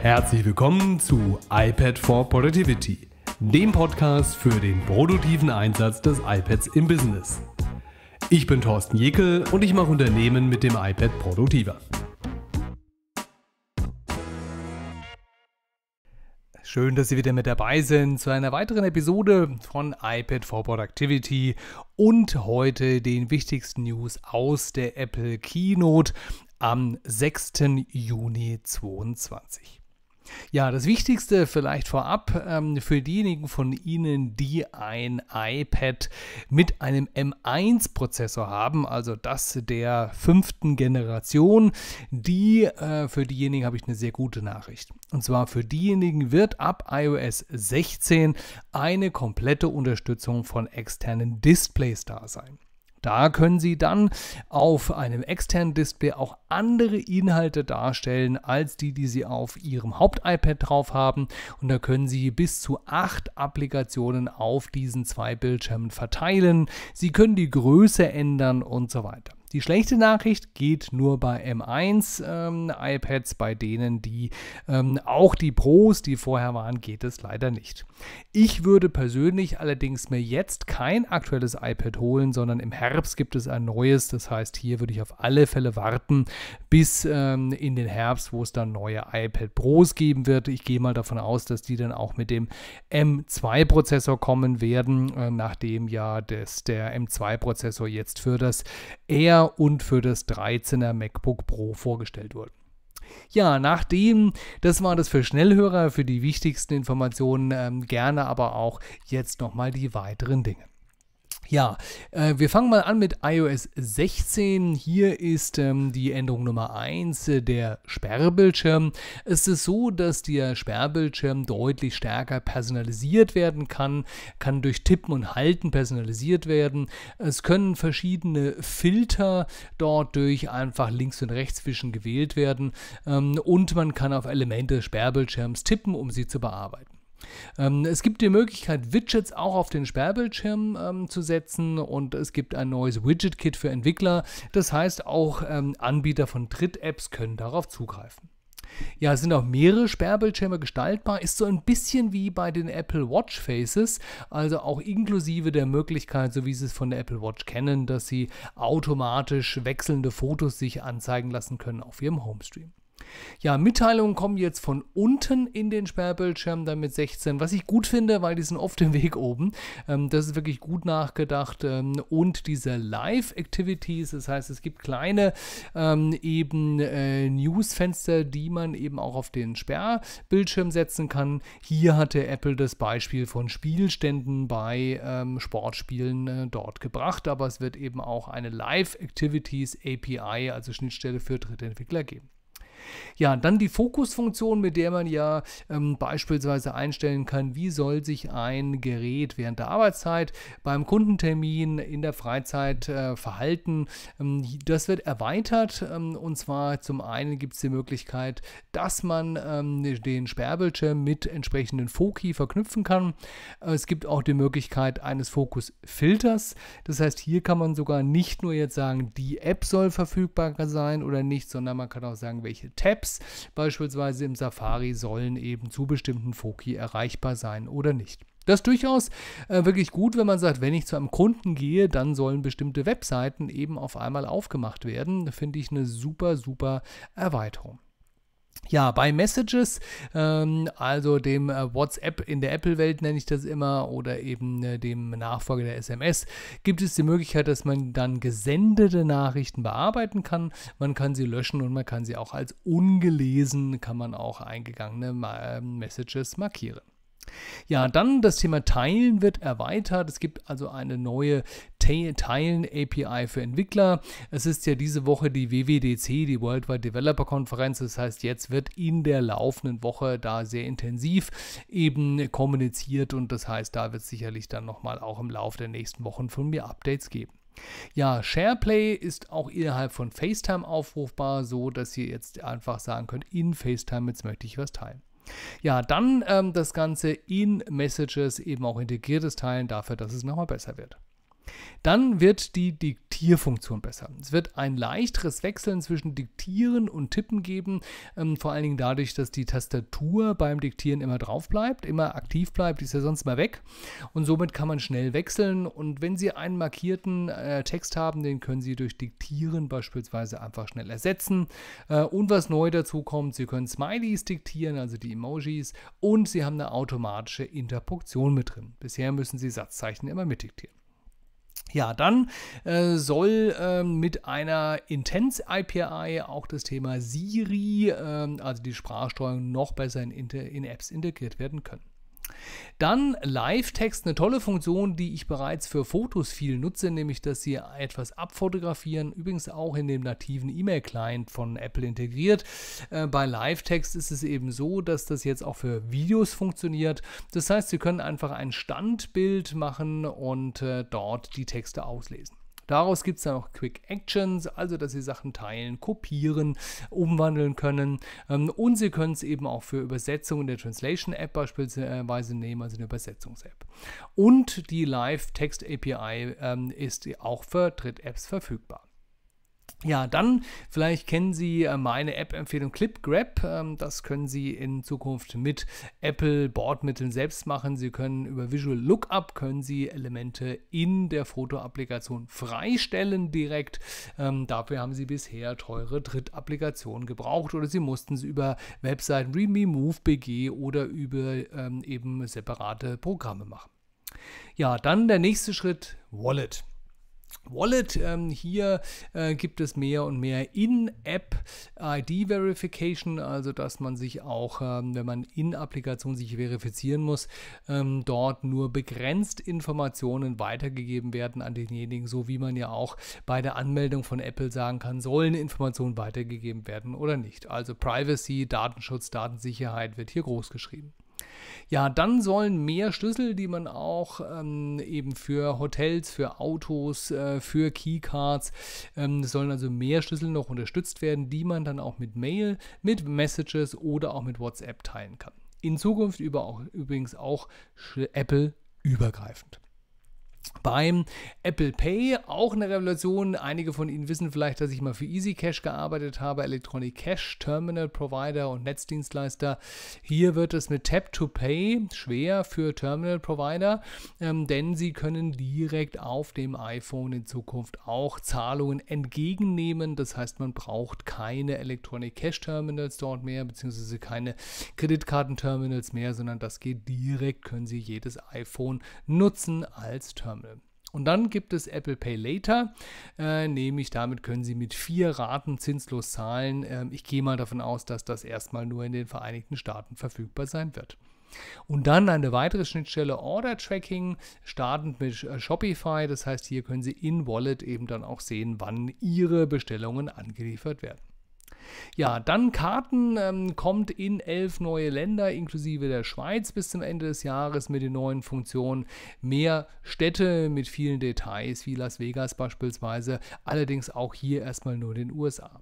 Herzlich willkommen zu iPad for Productivity, dem Podcast für den produktiven Einsatz des iPads im Business. Ich bin Thorsten Jekel und ich mache Unternehmen mit dem iPad produktiver. Schön, dass Sie wieder mit dabei sind zu einer weiteren Episode von iPad for Productivity und heute den wichtigsten News aus der Apple Keynote am 6. Juni 2022. Ja, das Wichtigste vielleicht vorab ähm, für diejenigen von Ihnen, die ein iPad mit einem M1-Prozessor haben, also das der fünften Generation, die äh, für diejenigen habe ich eine sehr gute Nachricht. Und zwar für diejenigen wird ab iOS 16 eine komplette Unterstützung von externen Displays da sein. Da können Sie dann auf einem externen Display auch andere Inhalte darstellen als die, die Sie auf Ihrem Haupt-iPad drauf haben. Und da können Sie bis zu acht Applikationen auf diesen zwei Bildschirmen verteilen. Sie können die Größe ändern und so weiter. Die schlechte Nachricht geht nur bei M1 ähm, iPads, bei denen die ähm, auch die Pros, die vorher waren, geht es leider nicht. Ich würde persönlich allerdings mir jetzt kein aktuelles iPad holen, sondern im Herbst gibt es ein neues. Das heißt, hier würde ich auf alle Fälle warten bis ähm, in den Herbst, wo es dann neue iPad Pros geben wird. Ich gehe mal davon aus, dass die dann auch mit dem M2-Prozessor kommen werden, äh, nachdem ja das, der M2-Prozessor jetzt für das eher 12er und für das 13er MacBook Pro vorgestellt wurden. Ja, nachdem, das war das für Schnellhörer, für die wichtigsten Informationen, ähm, gerne aber auch jetzt nochmal die weiteren Dinge. Ja, äh, wir fangen mal an mit iOS 16. Hier ist ähm, die Änderung Nummer 1, äh, der Sperrbildschirm. Es ist so, dass der Sperrbildschirm deutlich stärker personalisiert werden kann, kann durch Tippen und Halten personalisiert werden. Es können verschiedene Filter dort durch einfach links und rechts zwischen gewählt werden ähm, und man kann auf Elemente des Sperrbildschirms tippen, um sie zu bearbeiten. Ähm, es gibt die Möglichkeit, Widgets auch auf den Sperrbildschirm ähm, zu setzen und es gibt ein neues Widget-Kit für Entwickler. Das heißt, auch ähm, Anbieter von Dritt-Apps können darauf zugreifen. Ja, es sind auch mehrere Sperrbildschirme gestaltbar. Ist so ein bisschen wie bei den Apple Watch Faces, also auch inklusive der Möglichkeit, so wie Sie es von der Apple Watch kennen, dass Sie automatisch wechselnde Fotos sich anzeigen lassen können auf Ihrem Homestream. Ja, Mitteilungen kommen jetzt von unten in den Sperrbildschirm, dann mit 16, was ich gut finde, weil die sind oft im Weg oben. Ähm, das ist wirklich gut nachgedacht. Ähm, und diese Live-Activities, das heißt, es gibt kleine ähm, eben äh, News-Fenster, die man eben auch auf den Sperrbildschirm setzen kann. Hier hatte Apple das Beispiel von Spielständen bei ähm, Sportspielen äh, dort gebracht, aber es wird eben auch eine Live-Activities API, also Schnittstelle für Drittentwickler geben. Ja, dann die Fokusfunktion, mit der man ja ähm, beispielsweise einstellen kann, wie soll sich ein Gerät während der Arbeitszeit beim Kundentermin in der Freizeit äh, verhalten. Ähm, das wird erweitert ähm, und zwar zum einen gibt es die Möglichkeit, dass man ähm, ne, den Sperrbildschirm mit entsprechenden Foki verknüpfen kann. Äh, es gibt auch die Möglichkeit eines Fokusfilters. Das heißt, hier kann man sogar nicht nur jetzt sagen, die App soll verfügbar sein oder nicht, sondern man kann auch sagen, welche Tabs, beispielsweise im Safari, sollen eben zu bestimmten Foki erreichbar sein oder nicht. Das ist durchaus äh, wirklich gut, wenn man sagt, wenn ich zu einem Kunden gehe, dann sollen bestimmte Webseiten eben auf einmal aufgemacht werden. Finde ich eine super, super Erweiterung. Ja, bei Messages, ähm, also dem äh, WhatsApp in der Apple-Welt nenne ich das immer, oder eben äh, dem Nachfolger der SMS, gibt es die Möglichkeit, dass man dann gesendete Nachrichten bearbeiten kann. Man kann sie löschen und man kann sie auch als ungelesen, kann man auch eingegangene Ma ähm, Messages markieren. Ja, dann das Thema Teilen wird erweitert. Es gibt also eine neue Teilen-API für Entwickler. Es ist ja diese Woche die WWDC, die Worldwide Developer Konferenz. Das heißt, jetzt wird in der laufenden Woche da sehr intensiv eben kommuniziert und das heißt, da wird es sicherlich dann nochmal auch im Laufe der nächsten Wochen von mir Updates geben. Ja, SharePlay ist auch innerhalb von FaceTime aufrufbar, so dass ihr jetzt einfach sagen könnt, in FaceTime jetzt möchte ich was teilen. Ja, dann ähm, das Ganze in Messages eben auch integriertes Teilen dafür, dass es nochmal besser wird. Dann wird die Diktierfunktion besser. Es wird ein leichteres Wechseln zwischen Diktieren und Tippen geben, ähm, vor allen Dingen dadurch, dass die Tastatur beim Diktieren immer drauf bleibt, immer aktiv bleibt, die ist ja sonst mal weg. Und somit kann man schnell wechseln. Und wenn Sie einen markierten äh, Text haben, den können Sie durch Diktieren beispielsweise einfach schnell ersetzen. Äh, und was neu dazu kommt, Sie können Smileys diktieren, also die Emojis, und Sie haben eine automatische Interpunktion mit drin. Bisher müssen Sie Satzzeichen immer mitdiktieren. Ja, dann äh, soll äh, mit einer Intense IPI auch das Thema Siri, äh, also die Sprachsteuerung, noch besser in, in Apps integriert werden können. Dann Live-Text, eine tolle Funktion, die ich bereits für Fotos viel nutze, nämlich dass Sie etwas abfotografieren, übrigens auch in dem nativen E-Mail-Client von Apple integriert. Äh, bei Live-Text ist es eben so, dass das jetzt auch für Videos funktioniert. Das heißt, Sie können einfach ein Standbild machen und äh, dort die Texte auslesen. Daraus gibt es dann auch Quick Actions, also dass Sie Sachen teilen, kopieren, umwandeln können. Ähm, und Sie können es eben auch für Übersetzungen der Translation App beispielsweise nehmen, also eine Übersetzungs-App. Und die Live Text API ähm, ist auch für Dritt-Apps verfügbar. Ja, dann vielleicht kennen Sie äh, meine App-Empfehlung ClipGrab. Ähm, das können Sie in Zukunft mit Apple-Bordmitteln selbst machen. Sie können über Visual Lookup können Sie Elemente in der Foto-Applikation freistellen direkt. Ähm, dafür haben Sie bisher teure Drittapplikationen gebraucht oder Sie mussten sie über Webseiten wie BG oder über ähm, eben separate Programme machen. Ja, dann der nächste Schritt, Wallet. Wallet. Ähm, hier äh, gibt es mehr und mehr In-App ID Verification, also dass man sich auch, ähm, wenn man in Applikation sich verifizieren muss, ähm, dort nur begrenzt Informationen weitergegeben werden an denjenigen, so wie man ja auch bei der Anmeldung von Apple sagen kann, sollen Informationen weitergegeben werden oder nicht. Also Privacy, Datenschutz, Datensicherheit wird hier groß geschrieben. Ja, dann sollen mehr Schlüssel, die man auch ähm, eben für Hotels, für Autos, äh, für Keycards, ähm, sollen also mehr Schlüssel noch unterstützt werden, die man dann auch mit Mail, mit Messages oder auch mit WhatsApp teilen kann. In Zukunft über auch, übrigens auch Apple übergreifend. Beim Apple Pay auch eine Revolution. Einige von Ihnen wissen vielleicht, dass ich mal für Easy Cash gearbeitet habe, Electronic Cash Terminal Provider und Netzdienstleister. Hier wird es mit Tap to Pay schwer für Terminal Provider, ähm, denn sie können direkt auf dem iPhone in Zukunft auch Zahlungen entgegennehmen. Das heißt, man braucht keine Electronic Cash Terminals dort mehr, beziehungsweise keine Kreditkartenterminals mehr, sondern das geht direkt, können Sie jedes iPhone nutzen als Terminal. Terminal. Und dann gibt es Apple Pay Later, äh, nämlich damit können Sie mit vier Raten zinslos zahlen. Ähm, ich gehe mal davon aus, dass das erstmal nur in den Vereinigten Staaten verfügbar sein wird. Und dann eine weitere Schnittstelle Order Tracking, startend mit äh, Shopify. Das heißt, hier können Sie in Wallet eben dann auch sehen, wann Ihre Bestellungen angeliefert werden. Ja, dann Karten ähm, kommt in elf neue Länder inklusive der Schweiz bis zum Ende des Jahres mit den neuen Funktionen. Mehr Städte mit vielen Details wie Las Vegas beispielsweise, allerdings auch hier erstmal nur den USA.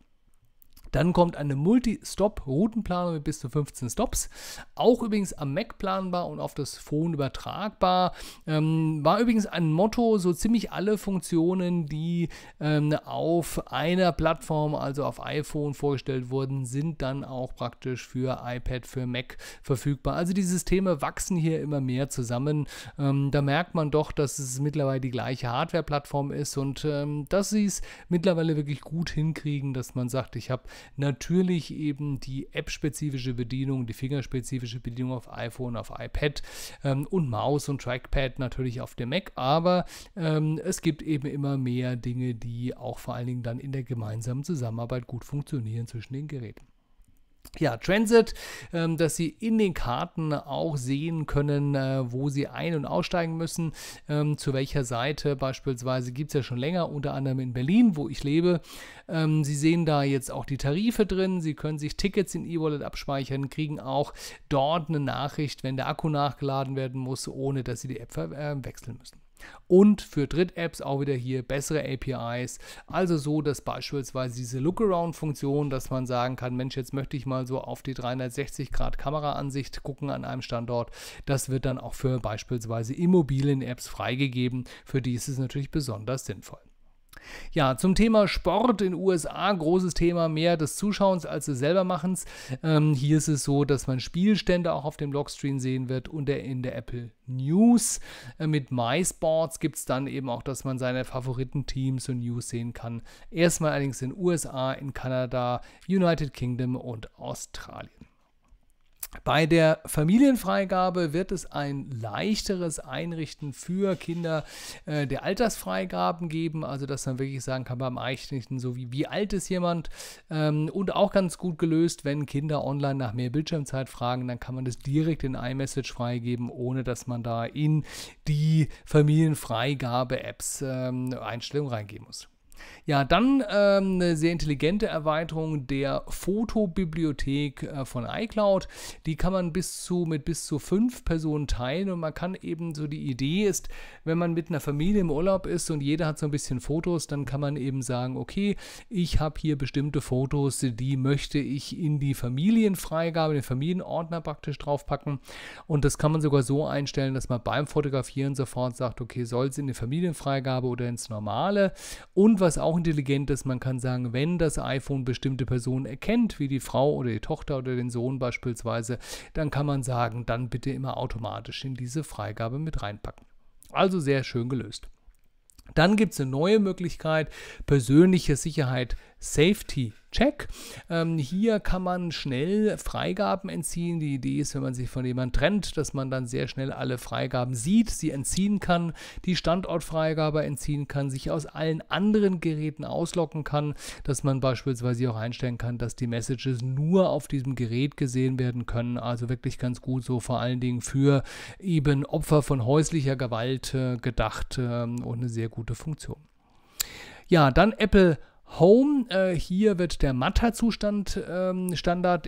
Dann kommt eine Multi-Stop-Routenplanung mit bis zu 15 Stops. Auch übrigens am Mac planbar und auf das Phone übertragbar. Ähm, war übrigens ein Motto, so ziemlich alle Funktionen, die ähm, auf einer Plattform, also auf iPhone vorgestellt wurden, sind dann auch praktisch für iPad, für Mac verfügbar. Also die Systeme wachsen hier immer mehr zusammen. Ähm, da merkt man doch, dass es mittlerweile die gleiche Hardware-Plattform ist und ähm, dass sie es mittlerweile wirklich gut hinkriegen, dass man sagt, ich habe Natürlich eben die App-spezifische Bedienung, die fingerspezifische Bedienung auf iPhone, auf iPad ähm, und Maus und Trackpad natürlich auf dem Mac. Aber ähm, es gibt eben immer mehr Dinge, die auch vor allen Dingen dann in der gemeinsamen Zusammenarbeit gut funktionieren zwischen den Geräten ja, Transit, ähm, dass Sie in den Karten auch sehen können, äh, wo Sie ein- und aussteigen müssen, ähm, zu welcher Seite beispielsweise gibt es ja schon länger, unter anderem in Berlin, wo ich lebe. Ähm, Sie sehen da jetzt auch die Tarife drin, Sie können sich Tickets in E-Wallet abspeichern, kriegen auch dort eine Nachricht, wenn der Akku nachgeladen werden muss, ohne dass Sie die App äh, wechseln müssen. Und für Dritt-Apps auch wieder hier bessere APIs. Also so, dass beispielsweise diese Lookaround-Funktion, dass man sagen kann, Mensch, jetzt möchte ich mal so auf die 360-Grad-Kameraansicht gucken an einem Standort. Das wird dann auch für beispielsweise Immobilien-Apps freigegeben. Für die ist es natürlich besonders sinnvoll. Ja, zum Thema Sport in USA, großes Thema mehr des Zuschauens als des selbermachens. Ähm, hier ist es so, dass man Spielstände auch auf dem Blogstream sehen wird und in der Apple News. Äh, mit MySports gibt es dann eben auch, dass man seine Favoritenteams und News sehen kann. Erstmal allerdings in USA, in Kanada, United Kingdom und Australien. Bei der Familienfreigabe wird es ein leichteres Einrichten für Kinder äh, der Altersfreigaben geben, also dass man wirklich sagen kann beim Einrichten, so wie, wie alt ist jemand ähm, und auch ganz gut gelöst, wenn Kinder online nach mehr Bildschirmzeit fragen, dann kann man das direkt in iMessage freigeben, ohne dass man da in die Familienfreigabe-Apps ähm, Einstellungen reingeben muss. Ja, dann ähm, eine sehr intelligente Erweiterung der Fotobibliothek äh, von iCloud. Die kann man bis zu, mit bis zu fünf Personen teilen und man kann eben so die Idee ist, wenn man mit einer Familie im Urlaub ist und jeder hat so ein bisschen Fotos, dann kann man eben sagen, okay, ich habe hier bestimmte Fotos, die möchte ich in die Familienfreigabe, den Familienordner praktisch draufpacken. Und das kann man sogar so einstellen, dass man beim Fotografieren sofort sagt, okay, soll es in die Familienfreigabe oder ins Normale. Und was was auch intelligent ist, man kann sagen, wenn das iPhone bestimmte Personen erkennt, wie die Frau oder die Tochter oder den Sohn beispielsweise, dann kann man sagen, dann bitte immer automatisch in diese Freigabe mit reinpacken. Also sehr schön gelöst. Dann gibt es eine neue Möglichkeit, persönliche Sicherheit Safety Check. Ähm, hier kann man schnell Freigaben entziehen. Die Idee ist, wenn man sich von jemandem trennt, dass man dann sehr schnell alle Freigaben sieht, sie entziehen kann, die Standortfreigabe entziehen kann, sich aus allen anderen Geräten auslocken kann, dass man beispielsweise auch einstellen kann, dass die Messages nur auf diesem Gerät gesehen werden können. Also wirklich ganz gut so vor allen Dingen für eben Opfer von häuslicher Gewalt äh, gedacht äh, und eine sehr gute Funktion. Ja, dann Apple Home. Äh, hier wird der Matta-Zustand ähm,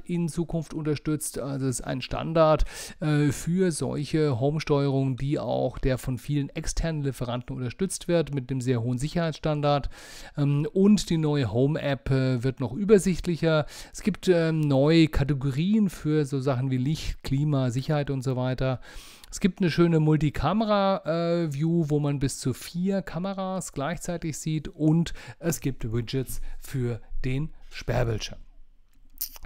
in Zukunft unterstützt. Also es ist ein Standard äh, für solche Home-Steuerungen, die auch der von vielen externen Lieferanten unterstützt wird, mit einem sehr hohen Sicherheitsstandard. Ähm, und die neue Home-App äh, wird noch übersichtlicher. Es gibt ähm, neue Kategorien für so Sachen wie Licht, Klima, Sicherheit und so weiter. Es gibt eine schöne Multikamera-View, äh, wo man bis zu vier Kameras gleichzeitig sieht und es gibt Widgets für den Sperrbildschirm.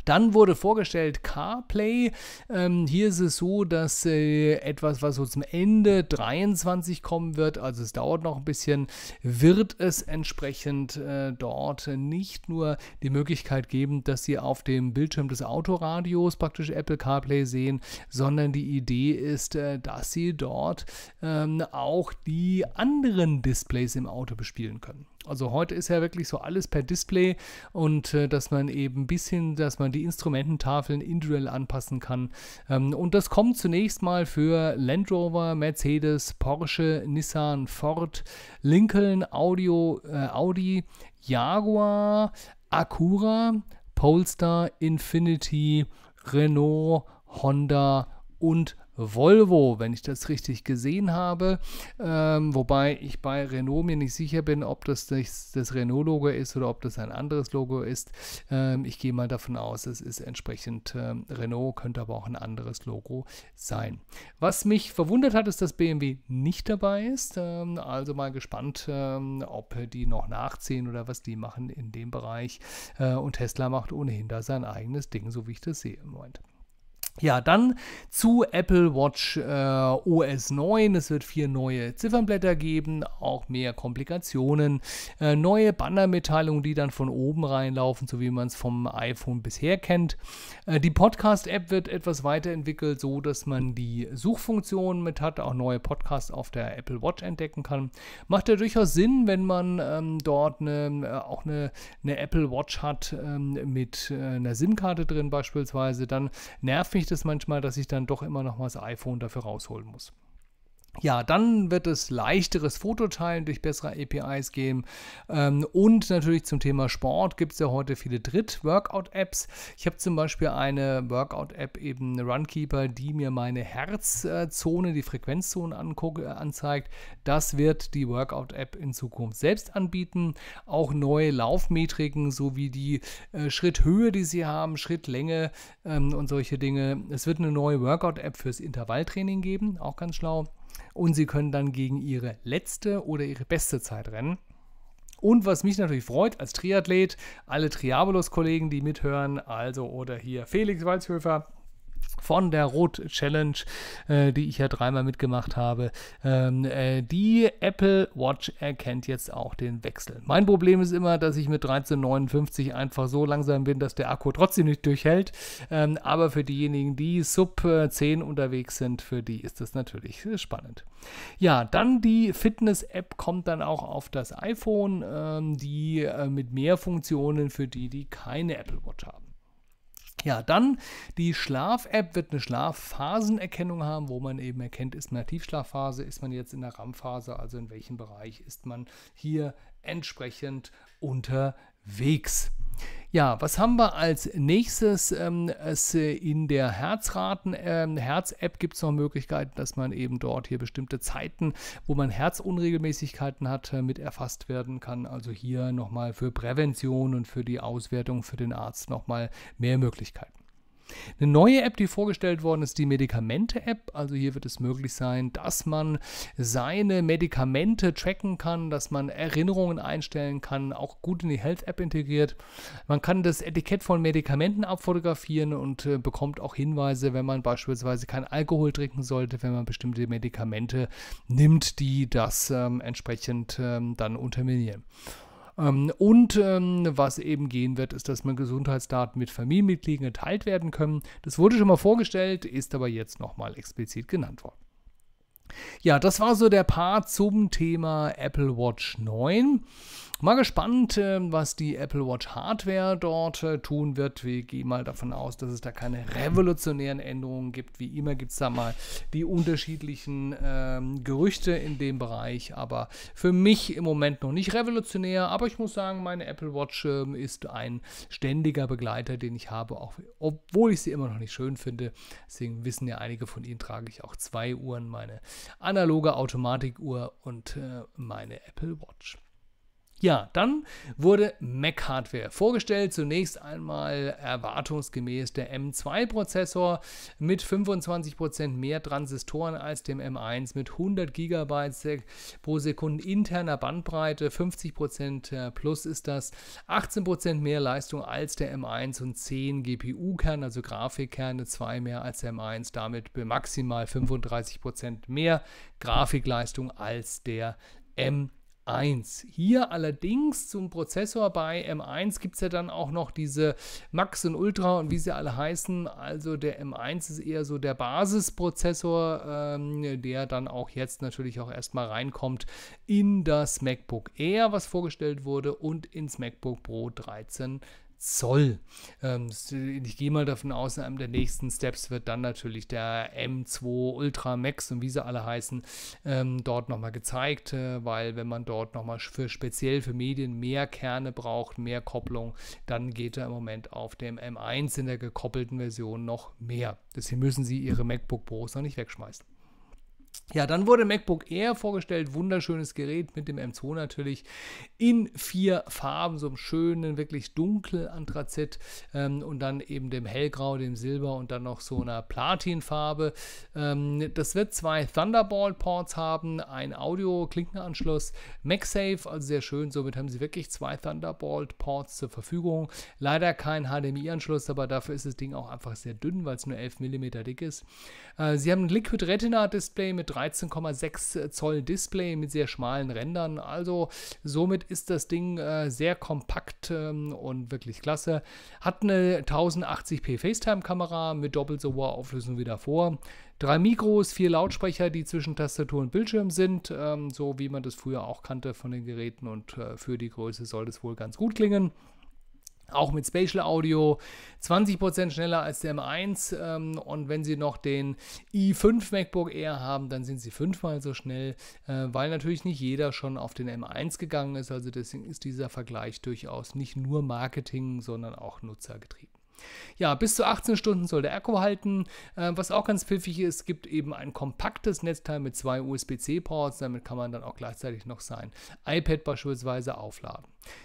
Dann wurde vorgestellt CarPlay. Ähm, hier ist es so, dass äh, etwas, was so zum Ende 23 kommen wird, also es dauert noch ein bisschen, wird es entsprechend äh, dort nicht nur die Möglichkeit geben, dass Sie auf dem Bildschirm des Autoradios praktisch Apple CarPlay sehen, sondern die Idee ist, äh, dass Sie dort ähm, auch die anderen Displays im Auto bespielen können. Also heute ist ja wirklich so alles per Display und äh, dass man eben ein bisschen, dass man die Instrumententafeln individuell anpassen kann. Ähm, und das kommt zunächst mal für Land Rover, Mercedes, Porsche, Nissan, Ford, Lincoln, Audio, äh, Audi, Jaguar, Acura, Polestar, Infinity, Renault, Honda und Volvo, wenn ich das richtig gesehen habe. Ähm, wobei ich bei Renault mir nicht sicher bin, ob das das, das Renault-Logo ist oder ob das ein anderes Logo ist. Ähm, ich gehe mal davon aus, es ist entsprechend ähm, Renault, könnte aber auch ein anderes Logo sein. Was mich verwundert hat, ist, dass BMW nicht dabei ist. Ähm, also mal gespannt, ähm, ob die noch nachziehen oder was die machen in dem Bereich. Äh, und Tesla macht ohnehin da sein eigenes Ding, so wie ich das sehe im Moment. Ja, dann zu Apple Watch äh, OS 9. Es wird vier neue Ziffernblätter geben, auch mehr Komplikationen, äh, neue Bannermitteilungen, die dann von oben reinlaufen, so wie man es vom iPhone bisher kennt. Äh, die Podcast-App wird etwas weiterentwickelt, so dass man die Suchfunktion mit hat, auch neue Podcasts auf der Apple Watch entdecken kann. Macht ja durchaus Sinn, wenn man ähm, dort eine, äh, auch eine, eine, Apple Watch hat ähm, mit äh, einer SIM-Karte drin beispielsweise, dann nervt mich ich das manchmal, dass ich dann doch immer noch mal das iPhone dafür rausholen muss. Ja, dann wird es leichteres Fototeilen durch bessere APIs geben. Ähm, und natürlich zum Thema Sport gibt es ja heute viele Dritt-Workout-Apps. Ich habe zum Beispiel eine Workout-App, eben Runkeeper, die mir meine Herzzone, die Frequenzzone äh, anzeigt. Das wird die Workout-App in Zukunft selbst anbieten. Auch neue Laufmetriken sowie die äh, Schritthöhe, die sie haben, Schrittlänge ähm, und solche Dinge. Es wird eine neue Workout-App fürs Intervalltraining geben, auch ganz schlau und sie können dann gegen ihre letzte oder ihre beste Zeit rennen. Und was mich natürlich freut als Triathlet, alle Triabolos-Kollegen, die mithören, also oder hier Felix Walzhöfer, von der Rot Challenge, äh, die ich ja dreimal mitgemacht habe. Ähm, äh, die Apple Watch erkennt jetzt auch den Wechsel. Mein Problem ist immer, dass ich mit 1359 einfach so langsam bin, dass der Akku trotzdem nicht durchhält. Ähm, aber für diejenigen, die sub 10 äh, unterwegs sind, für die ist das natürlich äh, spannend. Ja, dann die Fitness-App kommt dann auch auf das iPhone, ähm, die äh, mit mehr Funktionen für die, die keine Apple Watch haben. Ja, dann die Schlaf-App wird eine Schlafphasenerkennung haben, wo man eben erkennt, ist man in der Tiefschlafphase, ist man jetzt in der RAM-Phase, also in welchem Bereich ist man hier entsprechend unterwegs. Ja, was haben wir als nächstes? Ähm, es, äh, in der Herzraten-Herz-App ähm, gibt es noch Möglichkeiten, dass man eben dort hier bestimmte Zeiten, wo man Herzunregelmäßigkeiten hat, äh, mit erfasst werden kann. Also hier nochmal für Prävention und für die Auswertung für den Arzt nochmal mehr Möglichkeiten. Eine neue App, die vorgestellt worden ist, die Medikamente-App. Also hier wird es möglich sein, dass man seine Medikamente tracken kann, dass man Erinnerungen einstellen kann, auch gut in die Health-App integriert. Man kann das Etikett von Medikamenten abfotografieren und äh, bekommt auch Hinweise, wenn man beispielsweise keinen Alkohol trinken sollte, wenn man bestimmte Medikamente nimmt, die das ähm, entsprechend ähm, dann unterminieren. Ähm, und ähm, was eben gehen wird, ist, dass man Gesundheitsdaten mit Familienmitgliedern geteilt werden können. Das wurde schon mal vorgestellt, ist aber jetzt nochmal explizit genannt worden. Ja, das war so der Part zum Thema Apple Watch 9. Mal gespannt, äh, was die Apple Watch Hardware dort äh, tun wird. Wir gehen mal davon aus, dass es da keine revolutionären Änderungen gibt. Wie immer gibt es da mal die unterschiedlichen ähm, Gerüchte in dem Bereich. Aber für mich im Moment noch nicht revolutionär. Aber ich muss sagen, meine Apple Watch äh, ist ein ständiger Begleiter, den ich habe, auch, obwohl ich sie immer noch nicht schön finde. Deswegen wissen ja einige von Ihnen, trage ich auch zwei Uhren, meine analoge Automatikuhr und äh, meine Apple Watch. Ja, dann wurde Mac Hardware vorgestellt. Zunächst einmal erwartungsgemäß der M2-Prozessor mit 25% mehr Transistoren als dem M1 mit 100 GB pro Sekunde interner Bandbreite. 50% äh, plus ist das. 18% mehr Leistung als der M1 und 10 GPU-Kern, also Grafikkerne, 2 mehr als der M1. Damit maximal 35% mehr Grafikleistung als der M1. Hier allerdings zum Prozessor bei M1 gibt es ja dann auch noch diese Max und Ultra und wie sie alle heißen. Also der M1 ist eher so der Basisprozessor, ähm, der dann auch jetzt natürlich auch erstmal reinkommt in das MacBook Air, was vorgestellt wurde, und ins MacBook Pro 13 soll. Ähm, ich gehe mal davon aus, in einem der nächsten Steps wird dann natürlich der M2 Ultra Max und wie sie alle heißen, ähm, dort nochmal gezeigt, äh, weil wenn man dort nochmal für speziell für Medien mehr Kerne braucht, mehr Kopplung, dann geht er im Moment auf dem M1 in der gekoppelten Version noch mehr. Deswegen müssen sie ihre MacBook Pros noch nicht wegschmeißen. Ja, dann wurde MacBook Air vorgestellt. Wunderschönes Gerät mit dem M2 natürlich in vier Farben, so einem schönen, wirklich dunkel Anthrazit ähm, und dann eben dem Hellgrau, dem Silber und dann noch so einer Platinfarbe. Ähm, das wird zwei Thunderbolt-Ports haben, ein Audio-Klinkenanschluss, MagSafe, also sehr schön. Somit haben sie wirklich zwei Thunderbolt-Ports zur Verfügung. Leider kein HDMI-Anschluss, aber dafür ist das Ding auch einfach sehr dünn, weil es nur 11 mm dick ist. Äh, sie haben ein Liquid Retina-Display mit 13,6 äh, Zoll Display mit sehr schmalen Rändern. Also somit ist das Ding äh, sehr kompakt ähm, und wirklich klasse. Hat eine 1080p FaceTime-Kamera mit doppelt so hoher Auflösung wie davor. Drei Mikros, vier Lautsprecher, die zwischen Tastatur und Bildschirm sind, ähm, so wie man das früher auch kannte von den Geräten und äh, für die Größe soll das wohl ganz gut klingen auch mit Spatial Audio 20% schneller als der M1. Ähm, und wenn Sie noch den i5 MacBook Air haben, dann sind Sie fünfmal so schnell, äh, weil natürlich nicht jeder schon auf den M1 gegangen ist. Also deswegen ist dieser Vergleich durchaus nicht nur Marketing, sondern auch nutzergetrieben. Ja, bis zu 18 Stunden soll der Akku halten. Äh, was auch ganz pfiffig ist, gibt eben ein kompaktes Netzteil mit zwei USB-C-Ports. Damit kann man dann auch gleichzeitig noch sein iPad beispielsweise aufladen.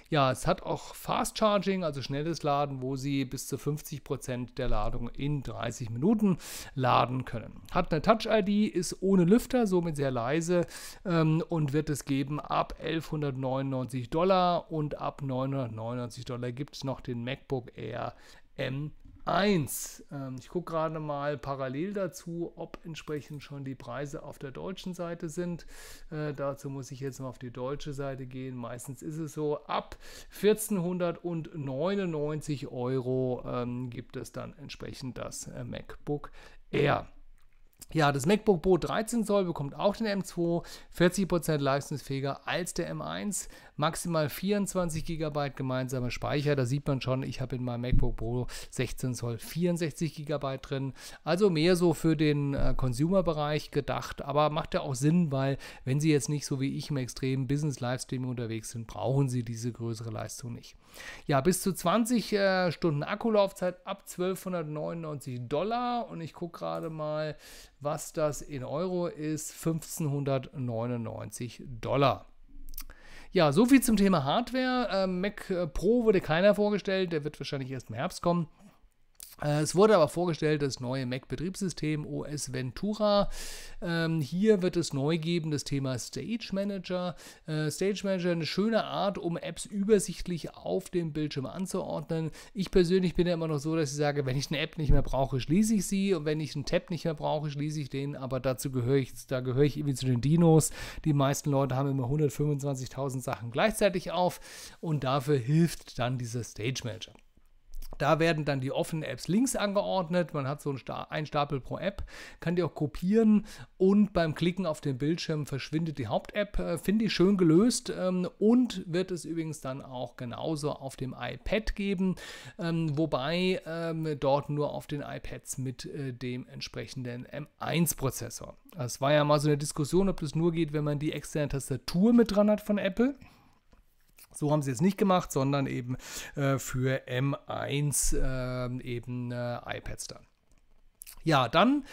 Ja, es hat auch Fast Charging, also schnelles Laden, wo Sie bis zu 50% der Ladung in 30 Minuten laden können. Hat eine Touch-ID, ist ohne Lüfter, somit sehr leise ähm, und wird es geben ab 1199 Dollar und ab 999 Dollar gibt es noch den MacBook Air M1. Ähm, ich gucke gerade mal parallel dazu, ob entsprechend schon die Preise auf der deutschen Seite sind. Äh, dazu muss ich jetzt mal auf die deutsche Seite gehen. Meistens ist es so, ab 1499 Euro ähm, gibt es dann entsprechend das äh, MacBook Air. Ja, das MacBook Pro 13 Zoll bekommt auch den M2, 40% leistungsfähiger als der M1, maximal 24 GB gemeinsamer Speicher. Da sieht man schon, ich habe in meinem MacBook Pro 16 Zoll 64 GB drin. Also mehr so für den äh, Consumer-Bereich gedacht, aber macht ja auch Sinn, weil wenn Sie jetzt nicht so wie ich im extremen Business-Livestreaming unterwegs sind, brauchen Sie diese größere Leistung nicht. Ja, bis zu 20 äh, Stunden Akkulaufzeit ab 1299 Dollar und ich gucke gerade mal, was das in Euro ist, 1599 Dollar. Ja, soviel zum Thema Hardware. Äh, Mac Pro wurde keiner vorgestellt, der wird wahrscheinlich erst im Herbst kommen. Äh, es wurde aber vorgestellt, das neue Mac-Betriebssystem OS Ventura. Ähm, hier wird es neu geben, das Thema Stage Manager. Äh, Stage Manager eine schöne Art, um Apps übersichtlich auf dem Bildschirm anzuordnen. Ich persönlich bin ja immer noch so, dass ich sage, wenn ich eine App nicht mehr brauche, schließe ich sie. Und wenn ich einen Tab nicht mehr brauche, schließe ich den. Aber dazu gehöre ich, da gehöre ich irgendwie zu den Dinos. Die meisten Leute haben immer 125.000 Sachen gleichzeitig auf. Und dafür hilft dann dieser Stage Manager. Da werden dann die offenen Apps links angeordnet. Man hat so einen, Sta einen Stapel pro App, kann die auch kopieren und beim Klicken auf den Bildschirm verschwindet die Haupt-App. Äh, finde ich schön gelöst ähm, und wird es übrigens dann auch genauso auf dem iPad geben, ähm, wobei ähm, dort nur auf den iPads mit äh, dem entsprechenden M1-Prozessor. Es war ja mal so eine Diskussion, ob das nur geht, wenn man die externe Tastatur mit dran hat von Apple. So haben sie es nicht gemacht, sondern eben äh, für M1 äh, eben äh, iPads dann. Ja, dann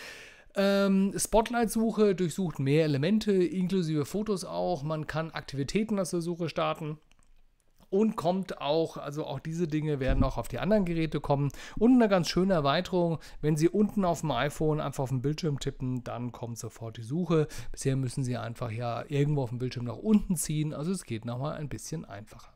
ähm, Spotlight-Suche durchsucht mehr Elemente, inklusive Fotos auch. Man kann Aktivitäten aus der Suche starten und kommt auch, also auch diese Dinge werden auch auf die anderen Geräte kommen. Und eine ganz schöne Erweiterung, wenn Sie unten auf dem iPhone einfach auf den Bildschirm tippen, dann kommt sofort die Suche. Bisher müssen Sie einfach ja irgendwo auf dem Bildschirm nach unten ziehen, also es geht nochmal ein bisschen einfacher.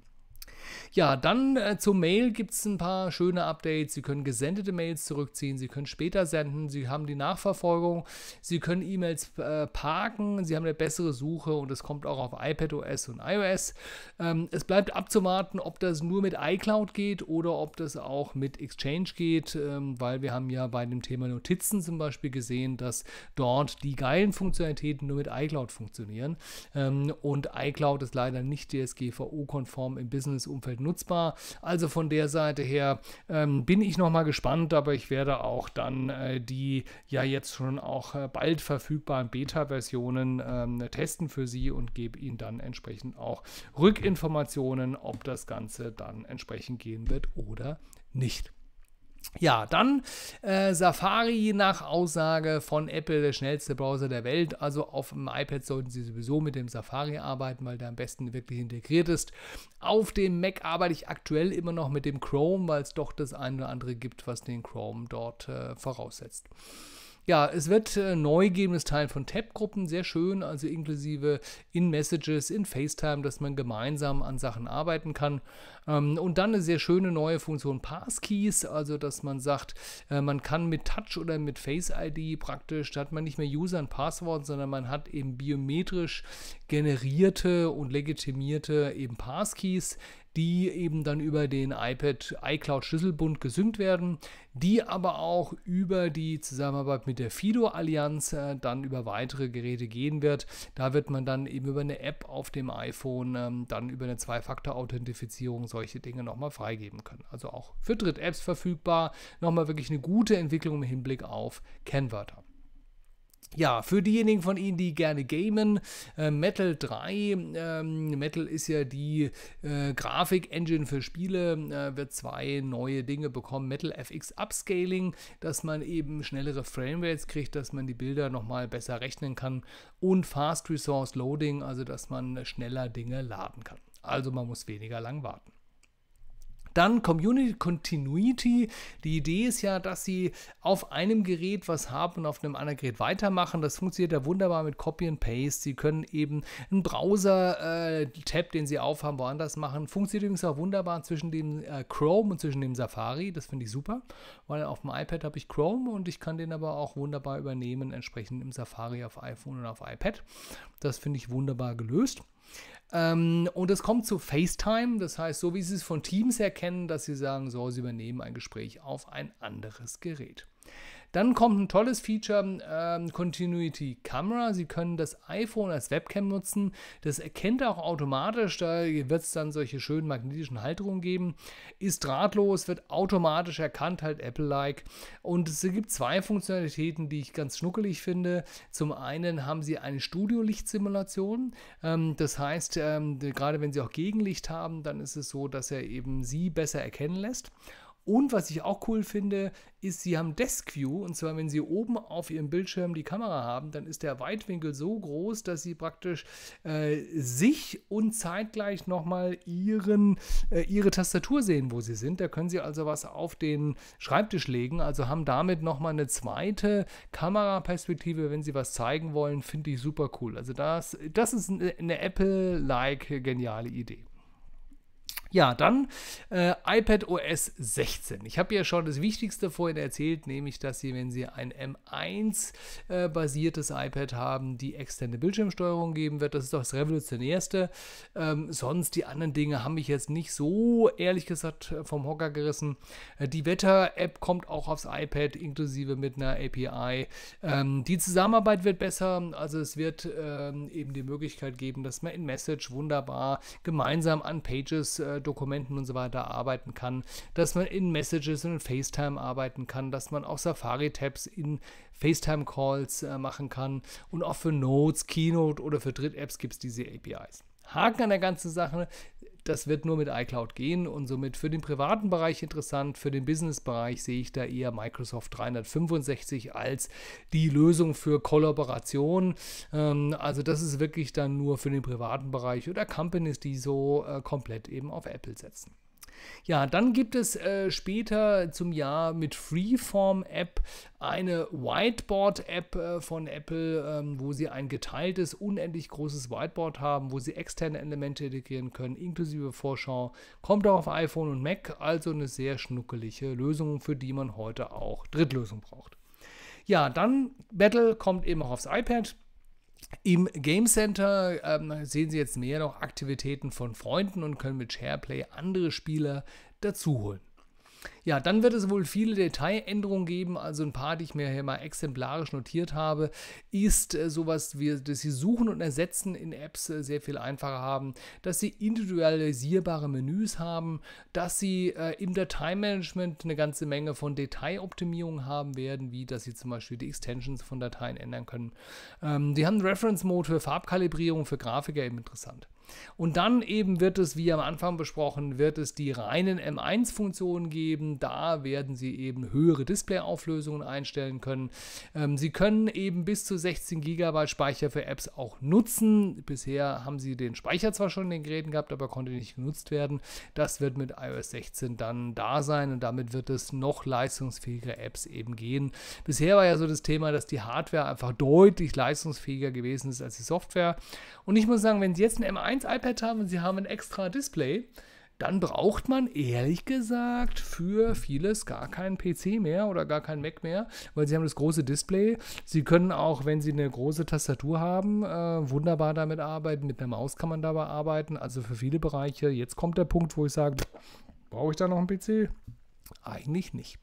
Ja, dann äh, zur Mail gibt es ein paar schöne Updates. Sie können gesendete Mails zurückziehen, Sie können später senden, Sie haben die Nachverfolgung, Sie können E-Mails äh, parken, Sie haben eine bessere Suche und es kommt auch auf iPadOS und iOS. Ähm, es bleibt abzuwarten, ob das nur mit iCloud geht oder ob das auch mit Exchange geht, ähm, weil wir haben ja bei dem Thema Notizen zum Beispiel gesehen, dass dort die geilen Funktionalitäten nur mit iCloud funktionieren. Ähm, und iCloud ist leider nicht DSGVO-konform im Business- Umfeld nutzbar. Also von der Seite her ähm, bin ich nochmal gespannt, aber ich werde auch dann äh, die ja jetzt schon auch äh, bald verfügbaren Beta-Versionen ähm, testen für Sie und gebe Ihnen dann entsprechend auch Rückinformationen, ob das Ganze dann entsprechend gehen wird oder nicht. Ja, dann äh, Safari nach Aussage von Apple, der schnellste Browser der Welt. Also auf dem iPad sollten Sie sowieso mit dem Safari arbeiten, weil der am besten wirklich integriert ist. Auf dem Mac arbeite ich aktuell immer noch mit dem Chrome, weil es doch das eine oder andere gibt, was den Chrome dort äh, voraussetzt. Ja, es wird äh, neu geben, das Teilen von Tab-Gruppen, sehr schön, also inklusive in Messages, in FaceTime, dass man gemeinsam an Sachen arbeiten kann. Ähm, und dann eine sehr schöne neue Funktion Passkeys, also dass man sagt, äh, man kann mit Touch oder mit Face ID praktisch, da hat man nicht mehr User und Passwort, sondern man hat eben biometrisch generierte und legitimierte eben Passkeys, die eben dann über den iPad iCloud Schlüsselbund gesynkt werden, die aber auch über die Zusammenarbeit mit der Fido Allianz äh, dann über weitere Geräte gehen wird. Da wird man dann eben über eine App auf dem iPhone ähm, dann über eine Zwei-Faktor-Authentifizierung solche Dinge nochmal freigeben können. Also auch für Dritt-Apps verfügbar. Nochmal wirklich eine gute Entwicklung im Hinblick auf Kennwörter. Ja, für diejenigen von Ihnen, die gerne gamen, äh, Metal 3, ähm, Metal ist ja die äh, Grafik-Engine für Spiele, äh, wird zwei neue Dinge bekommen. Metal FX Upscaling, dass man eben schnellere Framerates kriegt, dass man die Bilder nochmal besser rechnen kann und Fast Resource Loading, also dass man schneller Dinge laden kann. Also man muss weniger lang warten. Dann Community Continuity. Die Idee ist ja, dass Sie auf einem Gerät was haben und auf einem anderen Gerät weitermachen. Das funktioniert ja wunderbar mit Copy and Paste. Sie können eben einen Browser-Tab, äh, den Sie aufhaben, woanders machen. Funktioniert übrigens auch wunderbar zwischen dem äh, Chrome und zwischen dem Safari. Das finde ich super, weil auf dem iPad habe ich Chrome und ich kann den aber auch wunderbar übernehmen, entsprechend im Safari auf iPhone und auf iPad. Das finde ich wunderbar gelöst. Ähm, und es kommt zu FaceTime, das heißt, so wie Sie es von Teams erkennen, dass Sie sagen, so, Sie übernehmen ein Gespräch auf ein anderes Gerät. Dann kommt ein tolles Feature, ähm, Continuity Camera. Sie können das iPhone als Webcam nutzen. Das erkennt auch automatisch, da wird es dann solche schönen magnetischen Halterungen geben. Ist drahtlos, wird automatisch erkannt, halt Apple-like. Und es gibt zwei Funktionalitäten, die ich ganz schnuckelig finde. Zum einen haben sie eine studio Studiolichtsimulation. Ähm, das heißt, ähm, gerade wenn sie auch Gegenlicht haben, dann ist es so, dass er eben sie besser erkennen lässt. Und was ich auch cool finde, ist, sie haben Desk View. Und zwar, wenn sie oben auf ihrem Bildschirm die Kamera haben, dann ist der Weitwinkel so groß, dass sie praktisch äh, sich und zeitgleich nochmal ihren, äh, ihre Tastatur sehen, wo sie sind. Da können sie also was auf den Schreibtisch legen. Also haben damit nochmal eine zweite Kameraperspektive, wenn sie was zeigen wollen. Finde ich super cool. Also das, das ist eine Apple-like geniale Idee. Ja, dann äh, iPad OS 16. Ich habe ja schon das Wichtigste vorhin erzählt, nämlich dass Sie, wenn Sie ein M1-basiertes äh, iPad haben, die externe Bildschirmsteuerung geben wird. Das ist doch das Revolutionärste. Ähm, sonst die anderen Dinge haben mich jetzt nicht so, ehrlich gesagt, vom Hocker gerissen. Äh, die Wetter-App kommt auch aufs iPad, inklusive mit einer API. Ähm, die Zusammenarbeit wird besser. Also es wird ähm, eben die Möglichkeit geben, dass man in Message wunderbar gemeinsam an Pages äh, Dokumenten und so weiter arbeiten kann, dass man in Messages und in FaceTime arbeiten kann, dass man auch Safari-Tabs in FaceTime-Calls äh, machen kann und auch für Notes, Keynote oder für Dritt-Apps gibt es diese APIs. Haken an der ganzen Sache das wird nur mit iCloud gehen und somit für den privaten Bereich interessant. Für den Business-Bereich sehe ich da eher Microsoft 365 als die Lösung für Kollaboration. Ähm, also das ist wirklich dann nur für den privaten Bereich oder Companies, die so äh, komplett eben auf Apple setzen. Ja, dann gibt es äh, später zum Jahr mit Freeform-App eine Whiteboard-App äh, von Apple, ähm, wo sie ein geteiltes, unendlich großes Whiteboard haben, wo sie externe Elemente integrieren können, inklusive Vorschau. Kommt auch auf iPhone und Mac, also eine sehr schnuckelige Lösung, für die man heute auch Drittlösung braucht. Ja, dann Battle kommt eben auch aufs iPad. Im Game Center ähm, sehen Sie jetzt mehr noch Aktivitäten von Freunden und können mit SharePlay andere Spieler dazuholen. Ja, dann wird es wohl viele Detailänderungen geben. Also ein paar, die ich mir hier mal exemplarisch notiert habe, ist äh, sowas, wie, dass Sie Suchen und Ersetzen in Apps äh, sehr viel einfacher haben, dass Sie individualisierbare Menüs haben, dass Sie äh, im Dateimanagement eine ganze Menge von Detailoptimierungen haben werden, wie dass Sie zum Beispiel die Extensions von Dateien ändern können. Ähm, haben einen Reference Mode für Farbkalibrierung, für Grafiker eben interessant. Und dann eben wird es, wie am Anfang besprochen, wird es die reinen M1-Funktionen geben. Da werden Sie eben höhere Display-Auflösungen einstellen können. Ähm, Sie können eben bis zu 16 GB Speicher für Apps auch nutzen. Bisher haben Sie den Speicher zwar schon in den Geräten gehabt, aber konnte nicht genutzt werden. Das wird mit iOS 16 dann da sein und damit wird es noch leistungsfähigere Apps eben gehen. Bisher war ja so das Thema, dass die Hardware einfach deutlich leistungsfähiger gewesen ist als die Software. Und ich muss sagen, wenn Sie jetzt ein M1 keins iPad haben und sie haben ein extra Display, dann braucht man ehrlich gesagt für vieles gar keinen PC mehr oder gar keinen Mac mehr, weil sie haben das große Display. Sie können auch, wenn sie eine große Tastatur haben, äh, wunderbar damit arbeiten. Mit einer Maus kann man dabei arbeiten. Also für viele Bereiche. Jetzt kommt der Punkt, wo ich sage, brauche ich da noch einen PC? Eigentlich nicht.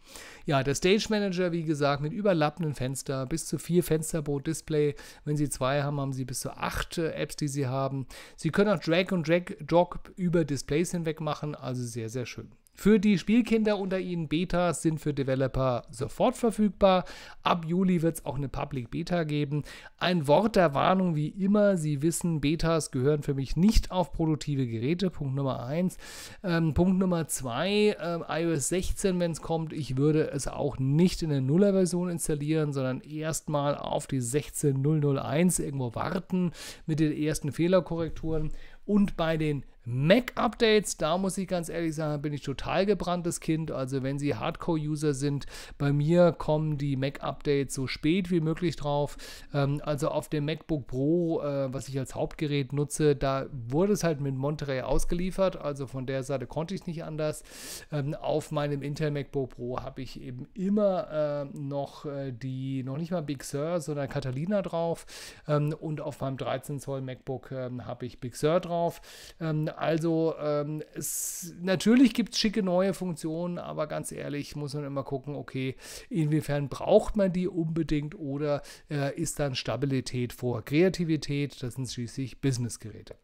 Ja, der Stage Manager, wie gesagt, mit überlappenden Fenster, bis zu vier Fenster pro Display. Wenn Sie zwei haben, haben Sie bis zu acht äh, Apps, die Sie haben. Sie können auch Drag und Drag Drop über Displays hinweg machen, also sehr, sehr schön. Für die Spielkinder unter Ihnen Betas sind für Developer sofort verfügbar. Ab Juli wird es auch eine Public Beta geben. Ein Wort der Warnung wie immer. Sie wissen, Betas gehören für mich nicht auf produktive Geräte. Punkt Nummer 1. Ähm, Punkt Nummer 2, ähm, iOS 16, wenn es kommt. Ich würde es auch nicht in der Nuller-Version installieren, sondern erstmal auf die 16001 irgendwo warten mit den ersten Fehlerkorrekturen. Und bei den Mac-Updates, da muss ich ganz ehrlich sagen, bin ich total gebranntes Kind. Also wenn Sie Hardcore-User sind, bei mir kommen die Mac-Updates so spät wie möglich drauf. Ähm, also auf dem MacBook Pro, äh, was ich als Hauptgerät nutze, da wurde es halt mit Monterey ausgeliefert. Also von der Seite konnte ich nicht anders. Ähm, auf meinem Intel MacBook Pro habe ich eben immer äh, noch äh, die, noch nicht mal Big Sur, sondern Catalina drauf. Ähm, und auf meinem 13 Zoll MacBook ähm, habe ich Big Sur drauf ähm, also ähm, es, natürlich gibt es schicke neue Funktionen, aber ganz ehrlich muss man immer gucken, okay, inwiefern braucht man die unbedingt oder äh, ist dann Stabilität vor Kreativität? Das sind schließlich Businessgeräte.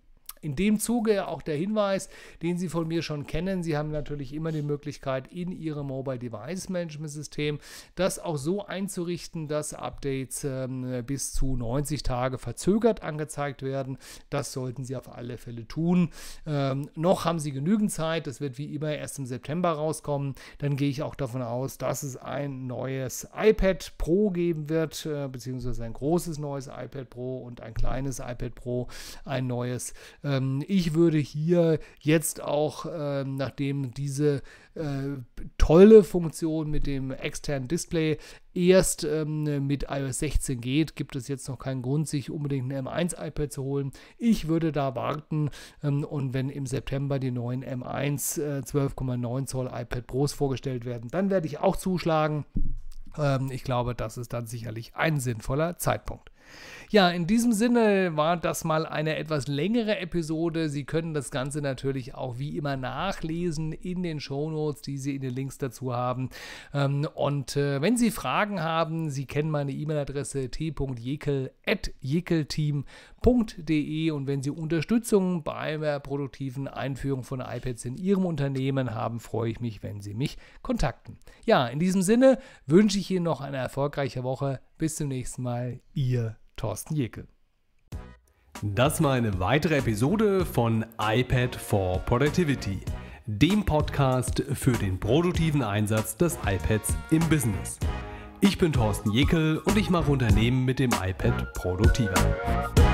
In dem Zuge auch der Hinweis, den Sie von mir schon kennen. Sie haben natürlich immer die Möglichkeit, in Ihrem Mobile Device Management System das auch so einzurichten, dass Updates ähm, bis zu 90 Tage verzögert angezeigt werden. Das sollten Sie auf alle Fälle tun. Ähm, noch haben Sie genügend Zeit. Das wird wie immer erst im September rauskommen. Dann gehe ich auch davon aus, dass es ein neues iPad Pro geben wird, äh, beziehungsweise ein großes neues iPad Pro und ein kleines iPad Pro, ein neues äh, ähm, ich würde hier jetzt auch, ähm, nachdem diese äh, tolle Funktion mit dem externen Display erst ähm, mit iOS 16 geht, gibt es jetzt noch keinen Grund, sich unbedingt ein M1 iPad zu holen. Ich würde da warten ähm, und wenn im September die neuen M1 äh, 12,9 Zoll iPad Pros vorgestellt werden, dann werde ich auch zuschlagen. Ähm, ich glaube, das ist dann sicherlich ein sinnvoller Zeitpunkt. Ja, in diesem Sinne war das mal eine etwas längere Episode. Sie können das Ganze natürlich auch wie immer nachlesen in den Shownotes, die Sie in den Links dazu haben. Ähm, und äh, wenn Sie Fragen haben, Sie kennen meine E-Mail-Adresse t.jekel.jekelteam.de und wenn Sie Unterstützung bei der produktiven Einführung von iPads in Ihrem Unternehmen haben, freue ich mich, wenn Sie mich kontakten. Ja, in diesem Sinne wünsche ich Ihnen noch eine erfolgreiche Woche. Bis zum nächsten Mal, ihr Thorsten Jekel. Das war eine weitere Episode von iPad for Productivity, dem Podcast für den produktiven Einsatz des iPads im Business. Ich bin Thorsten Jekel und ich mache Unternehmen mit dem iPad produktiver.